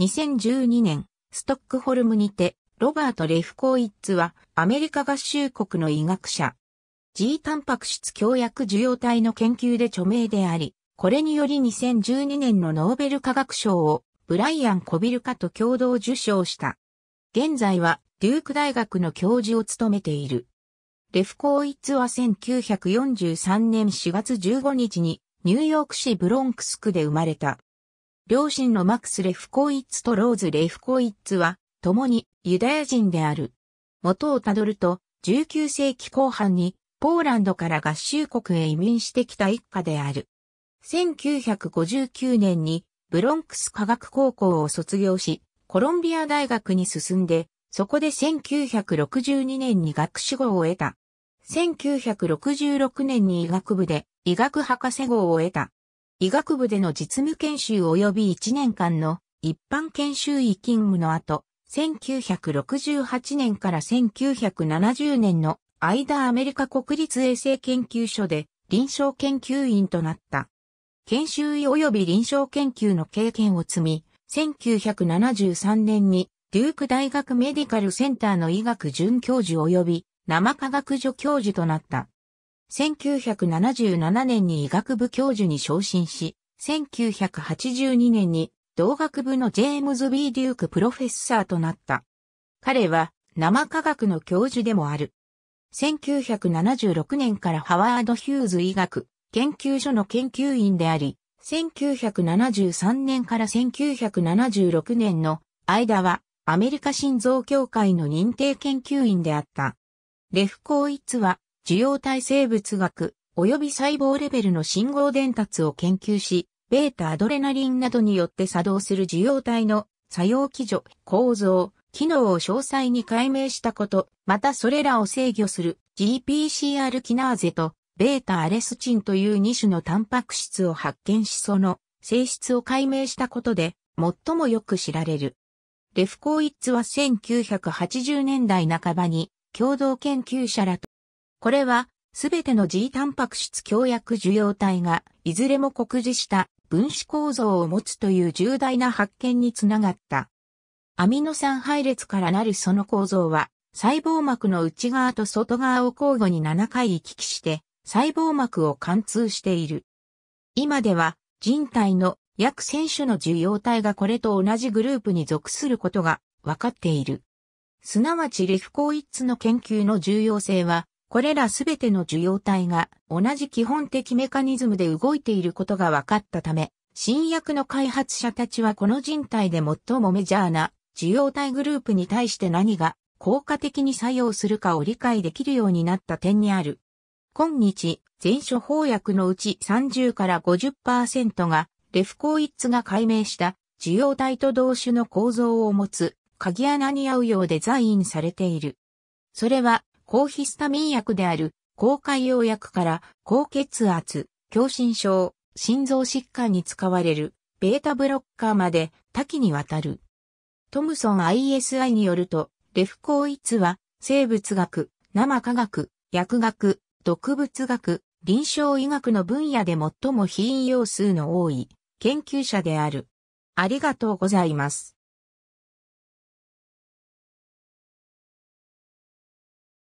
2012年、ストックホルムにて、ロバート・レフコーイッツは、アメリカ合衆国の医学者。G タンパク質強薬受容体の研究で著名であり、これにより2012年のノーベル化学賞を、ブライアン・コビルカと共同受賞した。現在は、デューク大学の教授を務めている。レフコーイッツは1943年4月15日にニューヨーク市ブロンクス区で生まれた。両親のマクス・レフコイッツとローズ・レフコイッツは、共にユダヤ人である。元をたどると、19世紀後半に、ポーランドから合衆国へ移民してきた一家である。1959年に、ブロンクス科学高校を卒業し、コロンビア大学に進んで、そこで1962年に学士号を得た。1966年に医学部で医学博士号を得た。医学部での実務研修及び1年間の一般研修医勤務の後、1968年から1970年の間アメリカ国立衛生研究所で臨床研究員となった。研修医及び臨床研究の経験を積み、1973年にデューク大学メディカルセンターの医学准教授及び生科学助教授となった。1977年に医学部教授に昇進し、1982年に同学部のジェームズ・ビー・デュークプロフェッサーとなった。彼は生科学の教授でもある。1976年からハワード・ヒューズ医学研究所の研究員であり、1973年から1976年の間はアメリカ心臓協会の認定研究員であった。レフ・コーイツは受容体生物学及び細胞レベルの信号伝達を研究し、ベータアドレナリンなどによって作動する受容体の作用基準、構造、機能を詳細に解明したこと、またそれらを制御する GPCR キナーゼとベータアレスチンという2種のタンパク質を発見しその性質を解明したことで最もよく知られる。レフコーイッツは1980年代半ばに共同研究者らとこれは、すべての G タンパク質強薬受容体が、いずれも告示した分子構造を持つという重大な発見につながった。アミノ酸配列からなるその構造は、細胞膜の内側と外側を交互に7回行き来して、細胞膜を貫通している。今では、人体の約1000種の受容体がこれと同じグループに属することが分かっている。すなわちレフコーイッツの研究の重要性は、これらすべての受容体が同じ基本的メカニズムで動いていることが分かったため、新薬の開発者たちはこの人体で最もメジャーな受容体グループに対して何が効果的に作用するかを理解できるようになった点にある。今日、全処方薬のうち30から50%がレフコーイッツが解明した受容体と同種の構造を持つ鍵穴に合うようデザインされている。それは抗ヒスタミン薬である、抗潰瘍薬から高血圧、狭心症、心臓疾患に使われる、ベータブロッカーまで多岐にわたる。トムソン ISI によると、レフコイツは、生物学、生科学、薬学、毒物学、臨床医学の分野で最も引用数の多い研究者である。ありがとうございます。